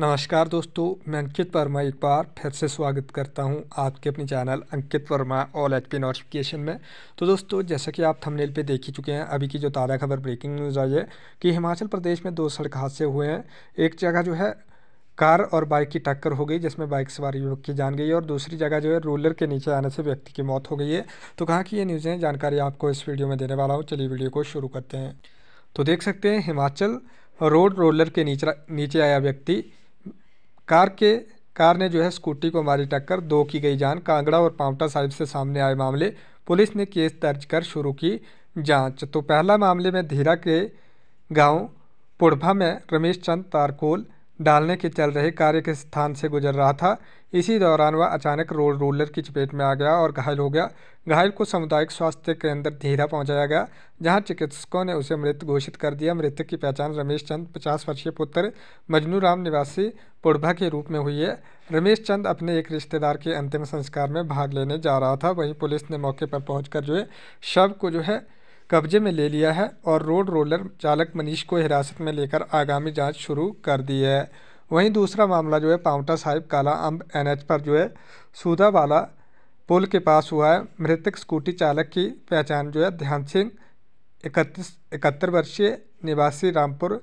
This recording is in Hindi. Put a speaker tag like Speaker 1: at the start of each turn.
Speaker 1: नमस्कार दोस्तों मैं अंकित वर्मा एक बार फिर से स्वागत करता हूं आपके अपने चैनल अंकित वर्मा ऑल एच पी नोटिफिकेशन में तो दोस्तों जैसा कि आप थंबनेल पे देख ही चुके हैं अभी की जो ताज़ा खबर ब्रेकिंग न्यूज़ आई है कि हिमाचल प्रदेश में दो सड़क हादसे हुए हैं एक जगह जो है कार और बाइक की टक्कर हो गई जिसमें बाइक सवार युवक की जान गई और दूसरी जगह जो है रोलर के नीचे आने से व्यक्ति की मौत हो गई है तो कहाँ की ये न्यूज़ें जानकारी आपको इस वीडियो में देने वाला हूँ चलिए वीडियो को शुरू करते हैं तो देख सकते हैं हिमाचल रोड रोलर के नीचे नीचे आया व्यक्ति कार के कार ने जो है स्कूटी को मारी टक्कर दो की गई जान कांगड़ा और पांवटा साहिब से सामने आए मामले पुलिस ने केस दर्ज कर शुरू की जांच तो पहला मामले में धीरा के गांव पुड़भा में रमेश चंद तारकोल डालने के चल रहे कार्य के स्थान से गुजर रहा था इसी दौरान वह अचानक रोल रोलर की चपेट में आ गया और घायल हो गया घायल को सामुदायिक स्वास्थ्य केंद्र धीरा पहुंचाया गया जहां चिकित्सकों ने उसे मृत घोषित कर दिया मृतक की पहचान रमेश चंद पचास वर्षीय पुत्र मजनू राम निवासी पुड़भा के रूप में हुई है रमेश चंद अपने एक रिश्तेदार के अंतिम संस्कार में भाग लेने जा रहा था वहीं पुलिस ने मौके पर पहुँच जो है शव को जो है कब्जे में ले लिया है और रोड रोलर चालक मनीष को हिरासत में लेकर आगामी जांच शुरू कर दी है वहीं दूसरा मामला जो है पावटा साहिब काला अम्ब एनएच पर जो है सूदावाला पुल के पास हुआ है मृतक स्कूटी चालक की पहचान जो है ध्यान सिंह इकतीस इकहत्तर वर्षीय निवासी रामपुर